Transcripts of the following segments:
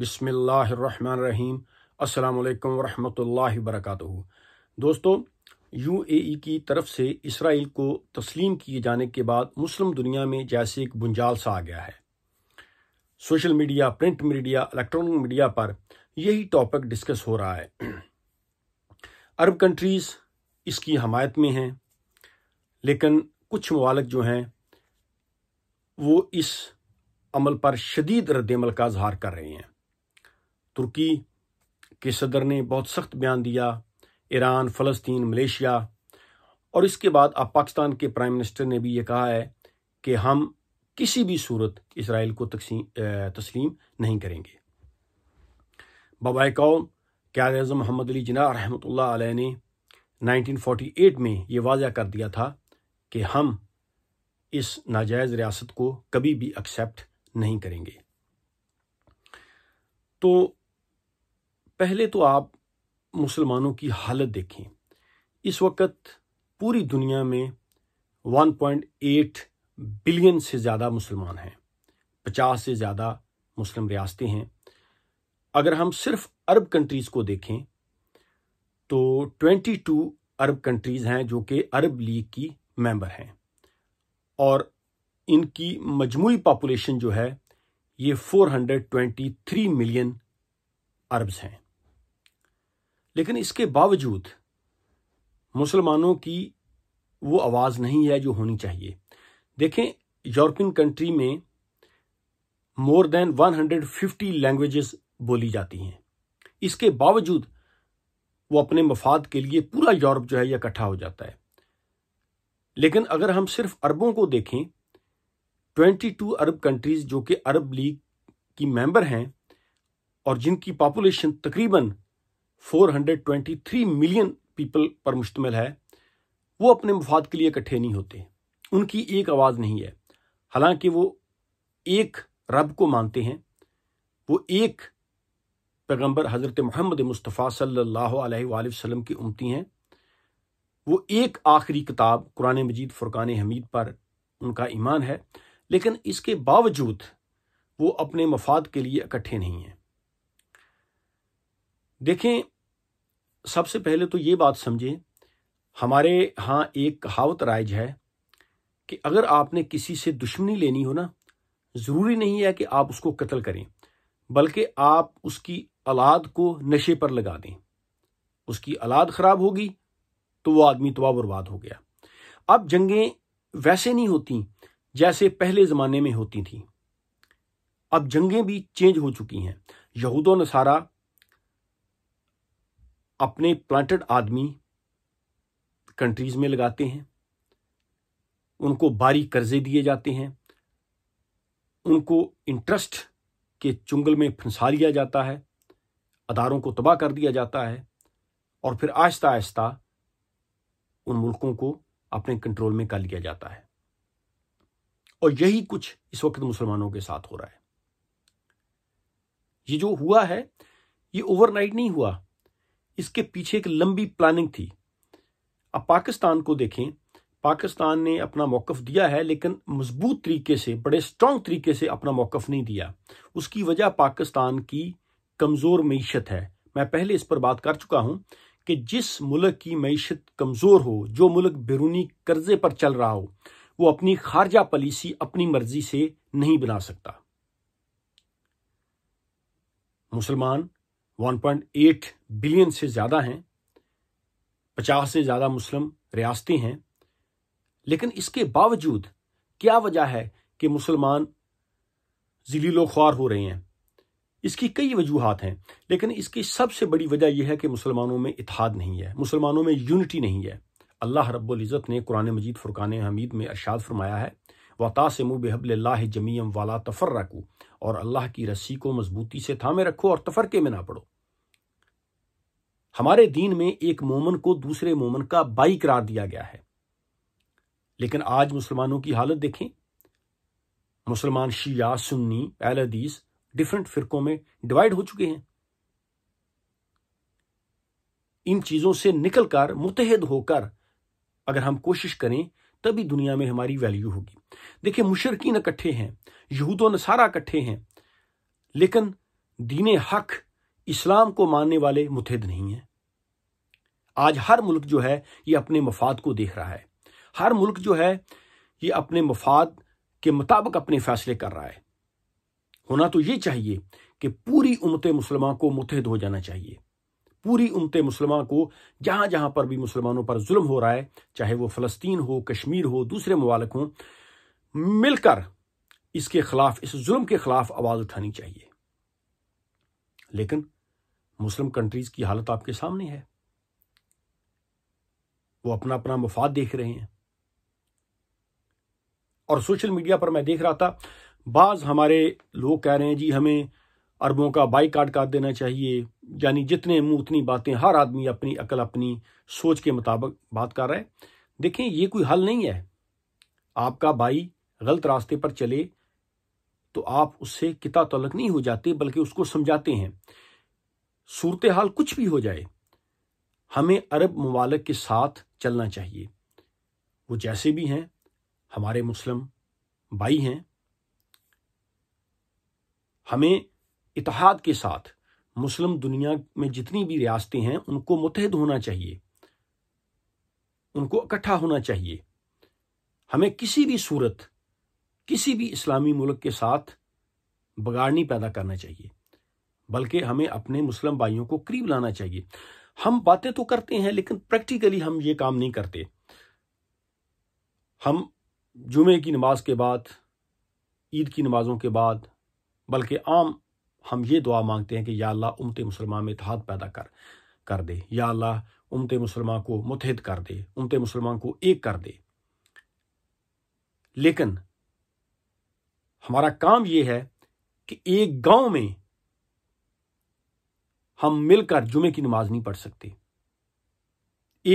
बिसमीम् अल्लाम वरहमल वर्क दोस्तों यूएई की तरफ से इसराइल को तस्लीम किए जाने के बाद मुस्लिम दुनिया में जैसे एक बुंजाल सा आ गया है social media print media electronic media पर यही टॉपिक डिस्कस हो रहा है अरब कंट्रीज़ इसकी हमायत में हैं लेकिन कुछ ममालक जो हैं वो इस अमल पर शदीद रद्दमल का इजहार कर रहे हैं तुर्की के सदर ने बहुत सख्त बयान दिया ईरान फ़लस्तीन मलेशिया और इसके बाद अब पाकिस्तान के प्राइम मिनिस्टर ने भी ये कहा है कि हम किसी भी सूरत इसराइल को तस्लीम नहीं करेंगे बबाए कौम क्या मोहम्मद अली जना रहमत ने 1948 में ये वाजा कर दिया था कि हम इस नाजायज़ रियासत को कभी भी एक्सेप्ट नहीं करेंगे तो पहले तो आप मुसलमानों की हालत देखें इस वक्त पूरी दुनिया में 1.8 बिलियन से ज़्यादा मुसलमान हैं 50 से ज़्यादा मुस्लिम रियासतें हैं अगर हम सिर्फ अरब कंट्रीज़ को देखें तो 22 अरब कंट्रीज़ हैं जो कि अरब लीग की मेंबर हैं और इनकी मजमू पापुलेशन जो है ये 423 मिलियन अरब्स हैं लेकिन इसके बावजूद मुसलमानों की वो आवाज़ नहीं है जो होनी चाहिए देखें यूरोपियन कंट्री में मोर देन 150 लैंग्वेजेस बोली जाती हैं इसके बावजूद वो अपने मफाद के लिए पूरा यूरोप जो है यह इकट्ठा हो जाता है लेकिन अगर हम सिर्फ अरबों को देखें 22 अरब कंट्रीज जो कि अरब लीग की मेंबर हैं और जिनकी पॉपुलेशन तकरीबन 423 मिलियन पीपल पर मुश्तमिल है वो अपने मफाद के लिए इकट्ठे नहीं होते उनकी एक आवाज़ नहीं है हालांकि वो एक रब को मानते हैं वो एक पैगंबर हज़रत मोहम्मद मुस्तफ़ा सल्ला अलैहि की उमती हैं वो एक आखिरी किताब कुरान मजीद फ़ुरकान हमीद पर उनका ईमान है लेकिन इसके बावजूद वो अपने मफाद के लिए इकट्ठे नहीं हैं देखें सबसे पहले तो ये बात समझें हमारे यहाँ एक कहावत राइज है कि अगर आपने किसी से दुश्मनी लेनी हो ना ज़रूरी नहीं है कि आप उसको कत्ल करें बल्कि आप उसकी औलाद को नशे पर लगा दें उसकी औलाद ख़राब होगी तो वो आदमी तबाह बर्बाद हो गया अब जंगें वैसे नहीं होती जैसे पहले ज़माने में होती थी अब जंगें भी चेंज हो चुकी हैं यहूद नसारा अपने प्लांटेड आदमी कंट्रीज में लगाते हैं उनको बारी कर्जे दिए जाते हैं उनको इंटरेस्ट के चुंगल में फंसा लिया जाता है अदारों को तबाह कर दिया जाता है और फिर आहिस्ता आहिस्ता उन मुल्कों को अपने कंट्रोल में कर लिया जाता है और यही कुछ इस वक्त मुसलमानों के साथ हो रहा है ये जो हुआ है ये ओवरनाइट नहीं हुआ इसके पीछे एक लंबी प्लानिंग थी अब पाकिस्तान को देखें पाकिस्तान ने अपना मौकफ दिया है लेकिन मजबूत तरीके से बड़े स्ट्रांग तरीके से अपना मौकफ नहीं दिया उसकी वजह पाकिस्तान की कमज़ोर मीशत है मैं पहले इस पर बात कर चुका हूं कि जिस मुल्क की मीशत कमज़ोर हो जो मुल्क बैरूनी कर्जे पर चल रहा हो वो अपनी खारजा पॉलिसी अपनी मर्जी से नहीं बना सकता मुसलमान 1.8 बिलियन से ज़्यादा हैं पचास से ज़्यादा मुस्लिम रियासतें हैं लेकिन इसके बावजूद क्या वजह है कि मुसलमान जिलीलो ख्वार हो रहे हैं इसकी कई वजूहत हैं लेकिन इसकी सबसे बड़ी वजह यह है कि मुसलमानों में इतिहाद नहीं है मुसलमानों में यूनिटी नहीं है अल्लाह रब्बुल इज़्ज़त ने कुरान मजीद फ़ुरक़ान हमीद में अरशाद फरमाया है वातासमु बेहबल्ला जमीम वाला तफर रखो और अल्लाह की रस्सी को मजबूती से थामे रखो और तफरके में ना पड़ो हमारे दीन में एक मोमन को दूसरे मोमन का बाई करार दिया गया है लेकिन आज मुसलमानों की हालत देखें मुसलमान शिया सुन्नी एलदीस डिफरेंट फिरकों में डिवाइड हो चुके हैं इन चीजों से निकलकर मुतहद होकर अगर हम कोशिश करें तभी दुनिया में हमारी वैल्यू होगी देखिए मुशरकिन इकट्ठे हैं यहूद नसारा इकट्ठे हैं लेकिन दीन हक इस्लाम को मानने वाले मुतहद नहीं हैं आज हर मुल्क जो है ये अपने मफाद को देख रहा है हर मुल्क जो है ये अपने मफाद के मुताबिक अपने फैसले कर रहा है होना तो ये चाहिए कि पूरी उम्मत मुसलमान को मुतहद हो जाना चाहिए पूरी उमत मुसलमान को जहां जहां पर भी मुसलमानों पर जुल्म हो रहा है चाहे वो फलस्तीन हो कश्मीर हो दूसरे ममालक हों मिलकर इसके खिलाफ इस जुल्म के खिलाफ आवाज उठानी चाहिए लेकिन मुस्लिम कंट्रीज की हालत आपके सामने है वो अपना अपना मफाद देख रहे हैं और सोशल मीडिया पर मैं देख रहा था बाज हमारे लोग कह रहे हैं जी हमें अरबों का बाईकाट कर देना चाहिए यानी जितने मुंह उतनी बातें हर आदमी अपनी अकल अपनी सोच के मुताबिक बात कर रहा है देखें ये कोई हल नहीं है आपका भाई गलत रास्ते पर चले तो आप उससे किता तलक नहीं हो जाते बल्कि उसको समझाते हैं सूरत हाल कुछ भी हो जाए हमें अरब ममालक के साथ चलना चाहिए वो जैसे भी हैं हमारे मुस्लिम भाई हैं हमें इतिहाद के साथ मुस्लिम दुनिया में जितनी भी रियासतें हैं उनको मुतहद होना चाहिए उनको इकट्ठा होना चाहिए हमें किसी भी सूरत किसी भी इस्लामी मुल्क के साथ बगाड़नी पैदा करना चाहिए बल्कि हमें अपने मुस्लिम भाइयों को करीब लाना चाहिए हम बातें तो करते हैं लेकिन प्रैक्टिकली हम ये काम नहीं करते हम जुमे की नमाज के बाद ईद की नमाजों के बाद बल्कि आम हम ये दुआ मांगते हैं कि या अल्लाह उमत मुसलमान में इतिहाद पैदा कर कर दे या अल्लाह उमत मुसलमान को मुतहद कर दे उमत मुसलमान को एक कर दे लेकिन हमारा काम यह है कि एक गांव में हम मिलकर जुमे की नमाज नहीं पढ़ सकते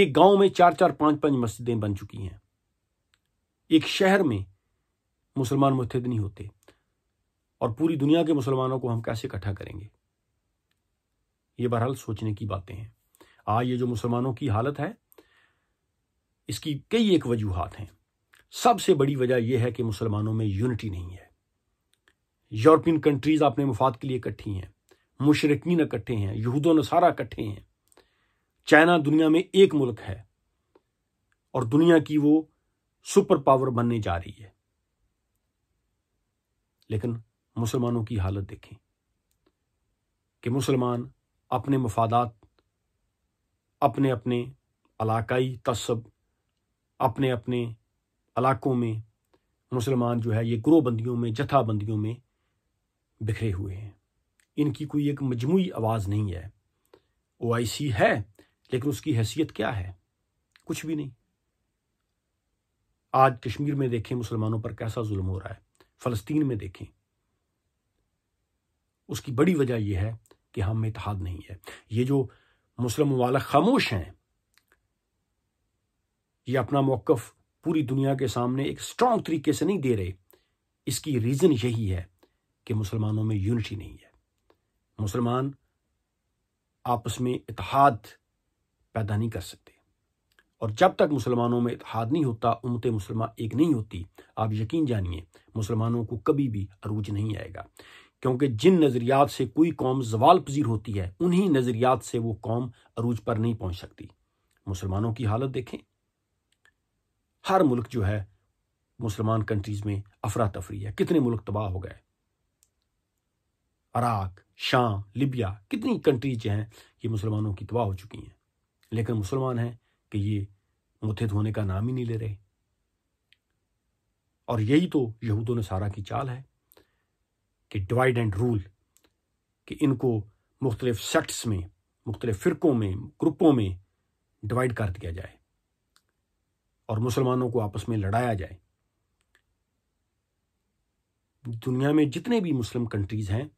एक गांव में चार चार पांच पांच मस्जिदें बन चुकी हैं एक शहर में मुसलमान मुतहद नहीं होते और पूरी दुनिया के मुसलमानों को हम कैसे इकट्ठा करेंगे ये बहरहाल सोचने की बातें हैं आज ये जो मुसलमानों की हालत है इसकी कई एक वजूहत हैं सबसे बड़ी वजह यह है कि मुसलमानों में यूनिटी नहीं है यूरोपियन कंट्रीज अपने मुफाद के लिए इकट्ठी हैं मुशरकिन इकट्ठे हैं यहूद नसारा इकट्ठे हैं चाइना दुनिया में एक मुल्क है और दुनिया की वो सुपर पावर बनने जा रही है लेकिन मुसलमानों की हालत देखें कि मुसलमान अपने मफादात अपने अपने इलाकाई तसब अपने अपने इलाकों में मुसलमान जो है ये ग्रोबंदियों में जथाबंदियों में बिखरे हुए हैं इनकी कोई एक मजमू आवाज़ नहीं है ओ आई सी है लेकिन उसकी हैसियत क्या है कुछ भी नहीं आज कश्मीर में देखें मुसलमानों पर कैसा जुल्म हो रहा है फ़लस्तीन में देखें उसकी बड़ी वजह यह है कि हम में इतिहाद नहीं है ये जो मुस्लिम वाला खामोश हैं ये अपना मौकफ पूरी दुनिया के सामने एक स्ट्रांग तरीके से नहीं दे रहे इसकी रीज़न यही है कि मुसलमानों में यूनिटी नहीं है मुसलमान आपस में इतिहाद पैदा नहीं कर सकते और जब तक मुसलमानों में इतिहाद नहीं होता उमत मुसलमान एक नहीं होती आप यकीन जानिए मुसलमानों को कभी भी अरूज नहीं आएगा क्योंकि जिन नज़रियात से कोई कौम जवाल पजीर होती है उन्हीं नज़रियात से वो कौम अरूज पर नहीं पहुंच सकती मुसलमानों की हालत देखें हर मुल्क जो है मुसलमान कंट्रीज़ में अफरा तफरी है कितने मुल्क तबाह हो गए अराक शाम लिबिया कितनी कंट्रीज जो हैं ये मुसलमानों की तबाह हो चुकी हैं लेकिन मुसलमान हैं कि ये मुथित होने का नाम ही नहीं ले रहे और यही तो यहूदों ने सारा की चाल है कि डिवाइड एंड रूल कि इनको मुख्तलिफ सेक्ट्स में मुख्तलिफ फ़िरक़ों में ग्रुपों में डिवाइड कर दिया जाए और मुसलमानों को आपस में लड़ाया जाए दुनिया में जितने भी मुस्लिम कंट्रीज़ हैं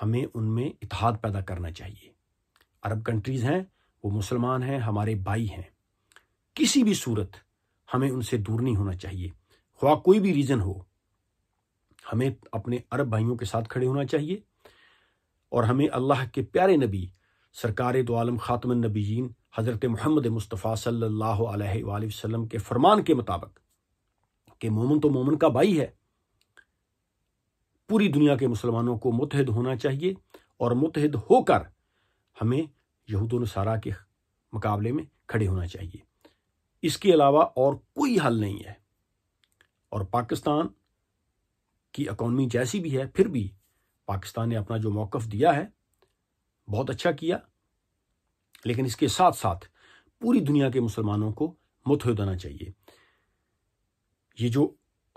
हमें उनमें इतिहाद पैदा करना चाहिए अरब कंट्रीज़ हैं वो मुसलमान हैं हमारे भाई हैं किसी भी सूरत हमें उनसे दूर नहीं होना चाहिए ख्वा कोई भी रीज़न हो हमें अपने अरब भाइयों के साथ खड़े होना चाहिए और हमें अल्लाह के प्यारे नबी सरकार तो आलम ख़ातम नबीन हज़रत महमद मुस्तफ़ा सल्ला वसम के फरमान के मुताबिक कि मोमन तो मोमन का भाई है पूरी दुनिया के मुसलमानों को मुतहद होना चाहिए और मुतहद होकर हमें यहूद नसारा के मुकाबले में खड़े होना चाहिए इसके अलावा और कोई हल नहीं है और पाकिस्तान की इकोनॉमी जैसी भी है फिर भी पाकिस्तान ने अपना जो मौकफ दिया है बहुत अच्छा किया लेकिन इसके साथ साथ पूरी दुनिया के मुसलमानों को मुतहदाना चाहिए ये जो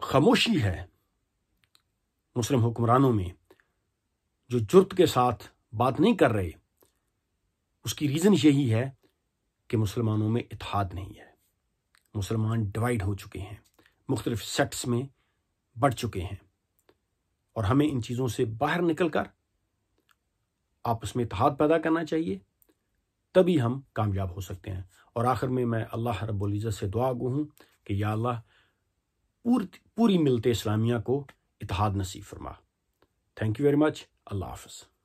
खामोशी है मुस्लिम हुक्मरानों में जो जुर्त के साथ बात नहीं कर रहे उसकी रीज़न यही है कि मुसलमानों में इतिहाद नहीं है मुसलमान डिवाइड हो चुके हैं मुख्तलिफ सेक्ट्स में बढ़ चुके हैं और हमें इन चीज़ों से बाहर निकलकर आपस में इतिहाद पैदा करना चाहिए तभी हम कामयाब हो सकते हैं और आखिर में मैं अल्लाह रब्ज़त से दुआ गो हूँ कि या अल्लाह पूरी मिलते इस्लामिया को इतिहाद नसीब फरमा thank you very much Allah half